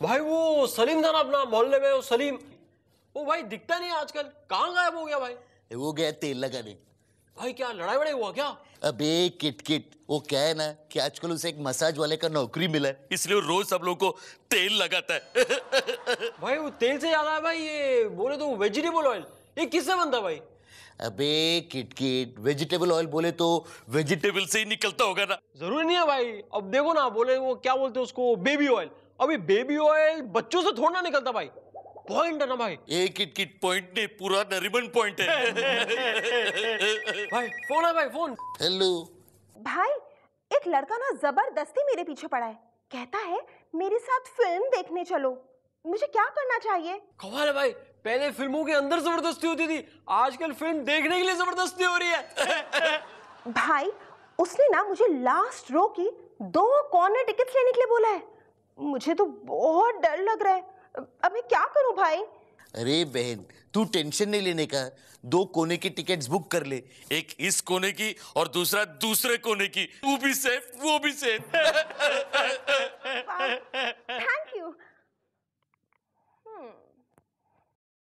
भाई वो सलीम था ना अपना मोहल्ले में वो सलीम वो भाई दिखता नहीं आजकल कहाँ गायब हो गया भाई वो गया तेल लगाने भाई क्या लड़ाई बड़ाई हुआ क्या अबे किट वो क्या है ना कि आजकल उसे एक मसाज वाले का नौकरी मिला है इसलिए रोज सब लोगों को तेल लगाता है भाई वो तेल से ज्यादा है भाई ये बोले तो वेजिटेबल ऑयल ये किससे बनता भाई अबे किटकिट वेजिटेबल ऑयल बोले तो वेजिटेबल से ही निकलता होगा ना जरूरी नहीं है भाई अब देखो ना बोले वो क्या बोलते उसको बेबी ऑयल अभी बेबी ऑयल बच्चों से थोड़ा निकलता भाई पॉइंट है ना भाई एक किट किट पॉइंट नहीं पूरा नरीबन पॉइंट है भाई फोन है भाई फोन हेलो भाई एक लड़का ना जबरदस्ती मेरे पीछे पड़ा है कहता है मेरे साथ फिल्म देखने चलो मुझे क्या करना चाहिए कमाल है भाई पहले फिल्मों के अंदर जबरदस्ती होती थी आजकल फिल्म देखने के लिए जबरदस्ती हो रही है भाई उसने ना मुझे लास्ट रो की दो कॉर्नर टिकट्स लेने के लिए बोला है मुझे तो बहुत डर लग रहा है अब मैं क्या करूं भाई अरे बहन तू टेंशन नहीं लेने का दो कोने की टिकट्स बुक कर ले एक इस कोने की और दूसरा दूसरे कोने की तू भी सेफ वो भी सेफ